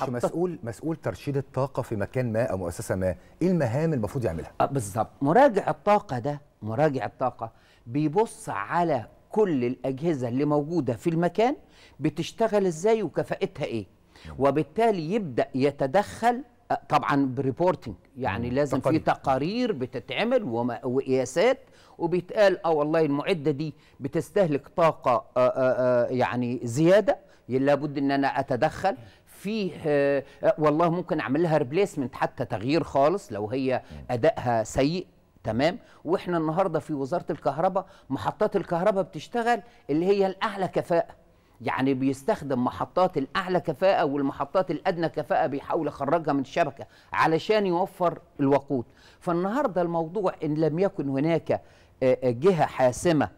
حتى مسؤول مسؤول ترشيد الطاقه في مكان ما او مؤسسه ما ايه المهام المفروض يعملها آه، بالظبط مراجع الطاقه ده مراجع الطاقه بيبص على كل الاجهزه اللي موجوده في المكان بتشتغل ازاي وكفاءتها ايه نعم. وبالتالي يبدا يتدخل آه، طبعا بريبورتنج يعني مم. نعم. لازم تقريب. في تقارير بتتعمل وقياسات وبيتقال اه والله المعده دي بتستهلك طاقه آآ آه، آآ يعني زياده لابد ان انا اتدخل فيه آه، والله ممكن اعمل لها ريبليسمنت حتى تغيير خالص لو هي ادائها سيء تمام واحنا النهارده في وزاره الكهرباء محطات الكهرباء بتشتغل اللي هي الاعلى كفاءه يعني بيستخدم محطات الاعلى كفاءه والمحطات الادنى كفاءه بيحاول يخرجها من الشبكه علشان يوفر الوقود فالنهارده الموضوع ان لم يكن هناك آه، آه، جهه حاسمه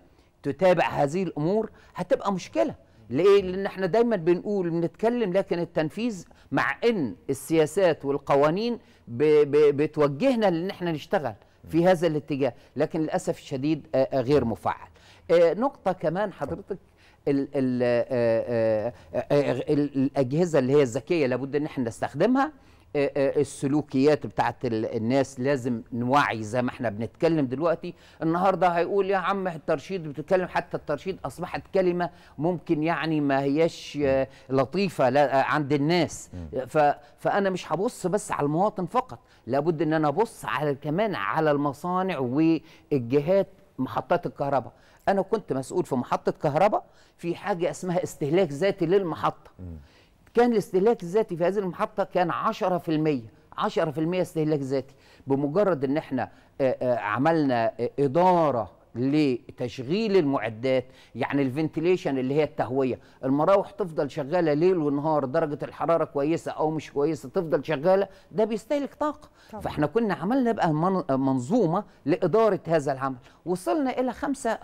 تتابع هذه الامور هتبقى مشكله ليه؟ لان احنا دايما بنقول بنتكلم لكن التنفيذ مع ان السياسات والقوانين بتوجهنا لان احنا نشتغل في هذا الاتجاه لكن للاسف الشديد آه، آه، غير مفعل. آه، نقطه كمان حضرتك ال ال الاجهزه اللي هي الذكيه لابد ان احنا نستخدمها آه، آه، السلوكيات بتاعت الناس لازم نوعي زي ما احنا بنتكلم دلوقتي النهارده هيقول يا عم الترشيد بتتكلم حتى الترشيد اصبحت كلمه ممكن يعني ما هياش آه، لطيفه عند الناس فانا مش هبص بس على المواطن فقط لابد ان انا ابص على كمان على المصانع والجهات محطات الكهرباء انا كنت مسؤول في محطه كهرباء في حاجه اسمها استهلاك ذاتي للمحطه كان الاستهلاك الذاتي في هذه المحطة كان 10% 10% استهلاك ذاتي بمجرد ان احنا عملنا اداره لتشغيل المعدات يعني الفنتليشن اللي هي التهويه المراوح تفضل شغاله ليل ونهار درجه الحراره كويسه او مش كويسه تفضل شغاله ده بيستهلك طاقه طبعا. فاحنا كنا عملنا بقى منظومه لاداره هذا العمل وصلنا الى 5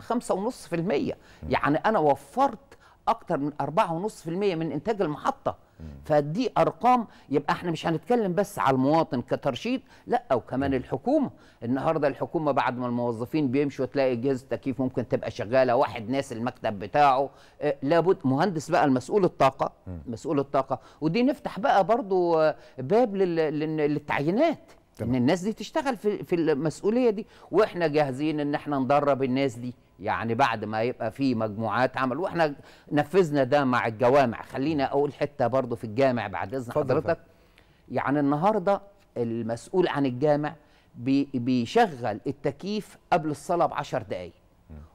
5.5% يعني انا وفرت اكتر من 4.5% من انتاج المحطه فدي ارقام يبقى احنا مش هنتكلم بس على المواطن كترشيد لا وكمان الحكومه النهارده الحكومه بعد ما الموظفين بيمشوا تلاقي جهاز التكييف ممكن تبقى شغاله واحد ناس المكتب بتاعه آه، لابد مهندس بقى المسؤول الطاقه مسؤول الطاقه ودي نفتح بقى برضو آه، باب للتعيينات تمام. ان الناس دي تشتغل في في المسؤوليه دي واحنا جاهزين ان احنا ندرب الناس دي يعني بعد ما يبقى في مجموعات عمل واحنا نفذنا ده مع الجوامع خلينا اقول حته برضو في الجامع بعد اذن حضرتك فضل. يعني النهارده المسؤول عن الجامع بي بيشغل التكييف قبل الصلاه ب 10 دقائق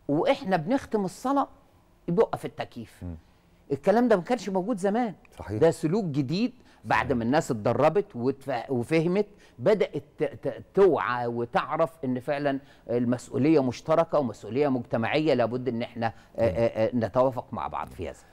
واحنا بنختم الصلاه بيوقف التكييف الكلام ده ما كانش موجود زمان صحيح. ده سلوك جديد بعد ما الناس اتدربت وفهمت بدات توعى وتعرف ان فعلا المسؤوليه مشتركه ومسؤوليه مجتمعيه لابد ان احنا نتوافق مع بعض في هذا